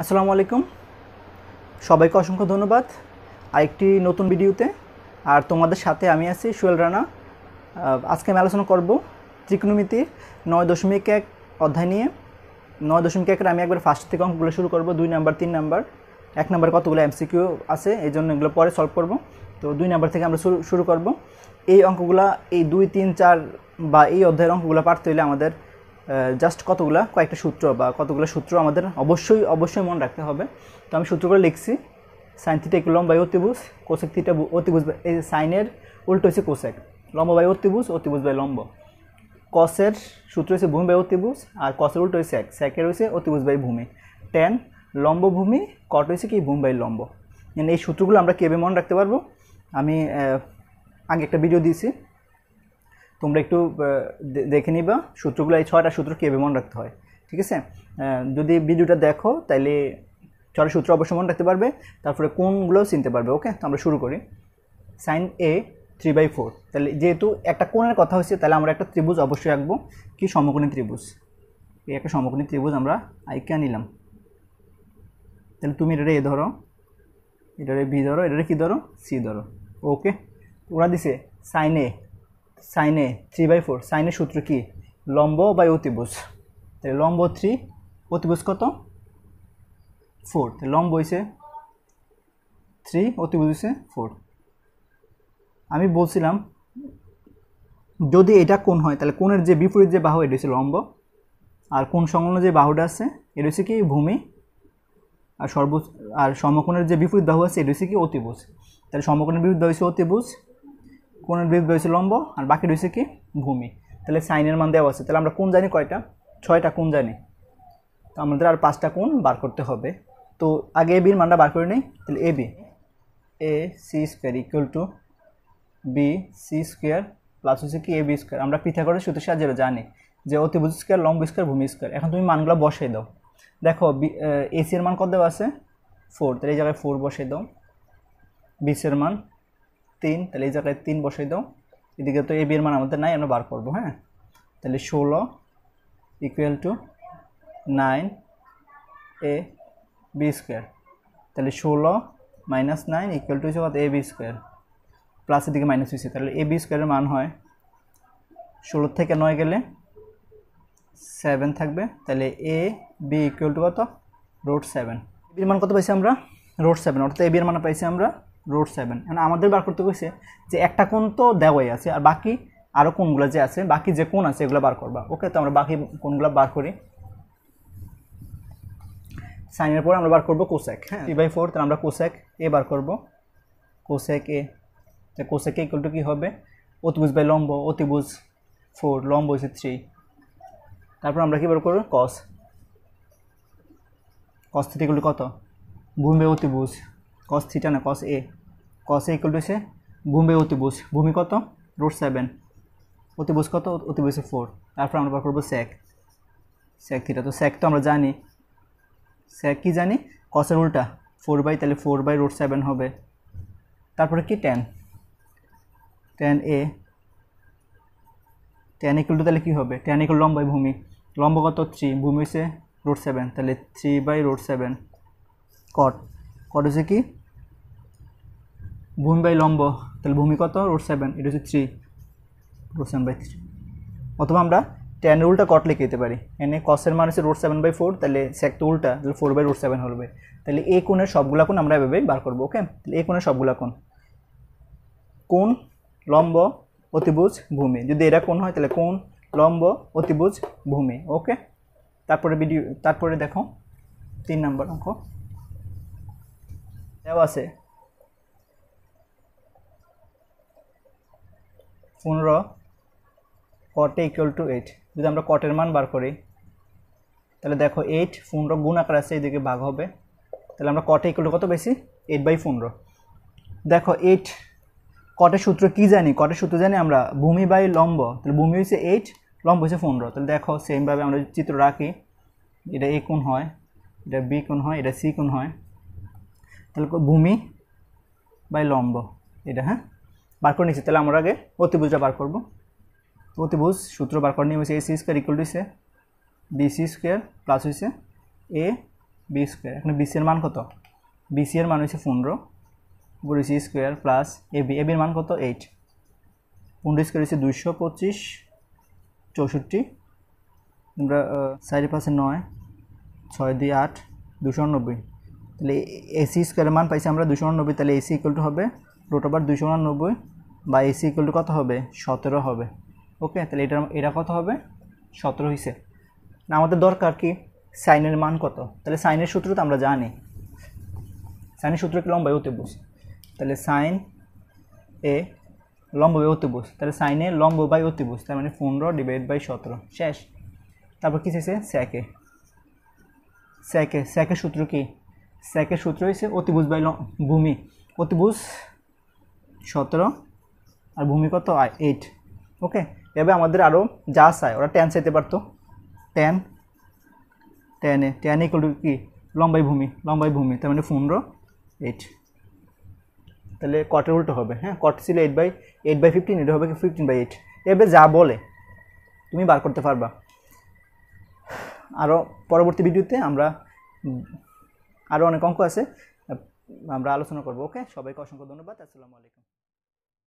আসসালামু আলাইকুম সবাইকে অসংখ্য ধন্যবাদ আরেকটি নতুন ভিডিওতে আর তোমাদের সাথে আমি আছি সুয়েল রানা আজকে আমি আলোচনা করব ত্রিকোণমিতির নয় দশমিক এক অধ্যায় নিয়ে নয় দশমিক একের আমি একবার ফার্স্ট থেকে অঙ্কগুলো শুরু করব দুই নাম্বার তিন নাম্বার এক নাম্বার কতগুলো এমসিকিউ আছে এই জন্য এগুলো পরে সলভ করব তো দুই নাম্বার থেকে আমরা শুরু শুরু করব এই অঙ্কগুলো এই দুই তিন চার বা এই অধ্যায়ের অঙ্কগুলো পারতে হলে আমাদের জাস্ট কতগুলা কয়েকটা সূত্র বা কতগুলো সূত্র আমাদের অবশ্যই অবশ্যই মনে রাখতে হবে তো আমি সূত্রগুলো লিখছি সাইন থিটা একটু লম্বায় অতিভুজ কোসেক থিটা অতিভুজ এই সাইনের উল্টো হচ্ছে কোসেক লম্ব বাই অতিভুজ অতিভুজ বাই লম্ব কসের সূত্র হচ্ছে ভূমি বাই অতিভুজ আর কসের উল্টো হচ্ছে এক স্যাকের হচ্ছে অতিভুজ বাই ভূমি টেন লম্ব ভূমি কট হয়েছে কি ভূমি বাই লম্ব এই সূত্রগুলো আমরা কেবে মনে রাখতে পারবো আমি আগে একটা ভিডিও দিয়েছি তোমরা একটু দেখে নিবা সূত্রগুলো এই ছয়টা সূত্র কীভাবে মনে রাখতে হয় ঠিক আছে যদি ভিডিওটা দেখো তাহলে ছয়টা সূত্র অবশ্যই মনে রাখতে পারবে তারপরে কোনগুলোও চিনতে পারবে ওকে তো আমরা শুরু করি sine A three by four তাহলে যেহেতু একটা কোণের কথা হচ্ছে তাহলে আমরা একটা ত্রিভুজ অবশ্যই রাখবো কি সমকোণী ত্রিভুজ এই একটা সমকোণী ত্রিভুজ আমরা আইকা নিলাম তাহলে তুমি এটা এ ধরো এটারে বি ধরো এটারে কী ধরো সি ধরো ওকে ওরা দিছে সাইন এ সাইনে থ্রি বাই ফোর সাইনে সূত্র কি লম্ব বাই অতিভুজ তাহলে লম্ব থ্রি অতিভুজ কত ফোর তাহলে লম্ব হয়েছে থ্রি অতিভুজ হয়েছে ফোর আমি বলছিলাম যদি এটা কোন হয় তাহলে কোনের যে বিপরীত যে বাহু এটা হচ্ছে লম্ব আর কোন সংলগ্ন যে বাহুটা আছে এটা হচ্ছে কি ভূমি আর সর্বোচ্চ আর সমকোণের যে বিপরীত বাহু আছে এটা হচ্ছে কি অতিভুজ তাহলে সমকোণের বিপরীত বাহু হচ্ছে অতিভুজ কোণের বিপরীত রয়েছে লম্ব আর বাকি রয়েছে কি ভূমি তাহলে সাইনের মান দেওয়া আছে তাহলে আমরা কোন জানি কয়টা ছয়টা কোন জানি তো আমাদের আর পাঁচটা কোন বার করতে হবে তো আগে এ বির মানটা বার করে নিই তাহলে A B A C square equal to B C square plus হচ্ছে কি এ বি স্কোয়ার আমরা করে সূত্রের সাহায্যে জানি যে অতিভুজ স্কোয়ার লম্ব স্কোয়ার ভূমি স্কোয়ার এখন তুমি মানগুলো বসাই দাও দেখো এসি এর মান কত দেওয়া আছে ফোর তাহলে এই জায়গায় ফোর বসিয়ে দাও বিসের মান তিন তাহলে এই জায়গায় তিন বসাই দাও এদিকে তো এ বিয়ের মান আমাদের নাই আমরা বার করবো হ্যাঁ তাহলে ষোলো equal to nine A B square তাহলে ষোলো মাইনাস নাইন ইকুয়াল টু হিসেবে এ বি স্কোয়ার প্লাসের দিকে মাইনাস হয়েছে তাহলে এ বি স্কোয়ারের মান হয় ষোলো থেকে নয় গেলে সেভেন থাকবে তাহলে এ বি ইকুয়াল টু কত রোড সেভেন বির মান কত পাইছি আমরা রোড সেভেন অর্থাৎ এ বির মান পাইছি আমরা রোড সেভেন মানে আমাদের বার করতে কইছে যে একটা কোণ তো দেওয়াই আছে আর বাকি আরও কোনগুলো যে আছে বাকি যে কোন আছে এগুলো বার করবা ওকে তো আমরা বাকি কোনগুলো বার করি সাইনের পরে আমরা বার করবো কোসেক হ্যাঁ থ্রি বাই ফোর তাহলে আমরা কোসেক এ বার করবো কোসেক এ তো কোসেক এ কোনটা কী হবে অতিবুজ বাই লম্ব অতিবুজ ফোর লম্ব হচ্ছে থ্রি তারপর আমরা কী বার করবো কস কস থেকে কত ভূমি অতিবুজ কস থিটা না কস এ কস এ ইকুয়াল টু এসে ঘুমবে অতিভুজ ভূমি কত রোড সেভেন অতিভুজ কত অতিভুজ ফোর তারপর আমরা বার করবো স্যাক স্যাক থিটা তো স্যাক তো আমরা জানি স্যাক কী জানি কসের উল্টা ফোর বাই তাহলে ফোর বাই রোড সেভেন হবে তারপরে কি tan tan A tan equal to তাহলে কী হবে টেন ইকুয়াল লম্বাই ভূমি লম্ব কত থ্রি ভূমি হচ্ছে রোড সেভেন তাহলে three by root seven cot cot হচ্ছে কি ভূমি বাই লম্ব তাহলে ভূমি কত রোড সেভেন এটা হচ্ছে three root seven by three অথবা আমরা ট্যান রুলটা কট লিখে দিতে পারি এনে মানে কসের মান হচ্ছে রোড সেভেন বাই ফোর তাহলে সেক্ট তো উল্টা তাহলে ফোর বাই রোড সেভেন হবে তাহলে এ কোণের সবগুলা কোণ আমরা এভাবেই বার করবো ওকে তাহলে এ কোণের সবগুলা কোণ কোন লম্ব অতিভুজ ভূমি যদি এরা কোন হয় তাহলে কোন লম্ব অতিভুজ ভূমি ওকে তারপরে ভিডিও তারপরে দেখো তিন নম্বর অঙ্ক দেওয়া আছে পনেরো কটে ইকুয়াল টু এইট যদি আমরা কটের মান বার করি তাহলে দেখো এইট পনেরো গুণ আকার আছে এইদিকে ভাগ হবে তাহলে আমরা কটে ইকুয়াল টু কত বেশি এইট বাই পনেরো দেখো এইট কটের সূত্র কি জানি কটের সূত্র জানি আমরা ভূমি বাই লম্ব তাহলে ভূমি হয়েছে এইট লম্ব হয়েছে পনেরো তাহলে দেখো সেমভাবে আমরা চিত্র রাখি এটা এ কোণ হয় এটা বি কোণ হয় এটা সি কোণ হয় তাহলে ভূমি বাই লম্ব এটা হ্যাঁ বার করে নিয়েছি তাহলে আমরা আগে অতিভুজটা বার করব অতিভুজ সূত্র বার করে নিয়ে হয়েছে A C square equal to হয়েছে বিসি স্কোয়ার প্লাস হয়েছে এ বি স্কোয়ার এখানে বিসি এর মান কত বিসি এর মান হয়েছে পনেরো উপর C square plus A B A বির মান কত এইট পনেরো স্কোয়ার হয়েছে দুইশো পঁচিশ চৌষট্টি আমরা সাইডে পাশে নয় ছয় দুই আট দুশো উননব্বই তাহলে এসি স্কোয়ারের মান পাইছি আমরা দুশো উননব্বই তাহলে এসি ইকুয়াল টু হবে রোট ওভার দুশো উননব্বই বা এসি ইকুয়াল টু কত হবে সতেরো হবে ওকে তাহলে এটা এটা কত হবে সতেরো হইছে না আমাদের দরকার কি সাইনের মান কত তাহলে সাইনের সূত্র তো আমরা জানি সাইনের সূত্র কি লম্বায় অতিবুস তাহলে সাইন এ লম্ব বাই অতিবুস তাহলে সাইনে লম্ব বাই অতিবুস তার মানে পনেরো ডিভাইড বাই সতেরো শেষ তারপর কী শেষে স্যাকে স্যাকে স্যাকের সূত্র কি স্যাকের সূত্র হয়েছে অতিভুজ বাই ভূমি অতিভুজ সতেরো আর ভূমি কত আয় এইট ওকে এভাবে আমাদের আরও যা চায় ওরা টেন চাইতে পারতো টেন ট্যানে ট্যান ইকুয়াল কি লম্বাই ভূমি লম্বাই ভূমি তার মানে পনেরো এইট তাহলে কটের উল্টো হবে হ্যাঁ কট ছিল eight by eight by fifteen এটা হবে ফিফটিন বাই এইট এভাবে যা বলে তুমি বার করতে পারবা আরও পরবর্তী ভিডিওতে আমরা আরও অনেক অঙ্ক আছে আমরা আলোচনা করবো ওকে সবাইকে অসংখ্য ধন্যবাদ আসসালামু আলাইকুম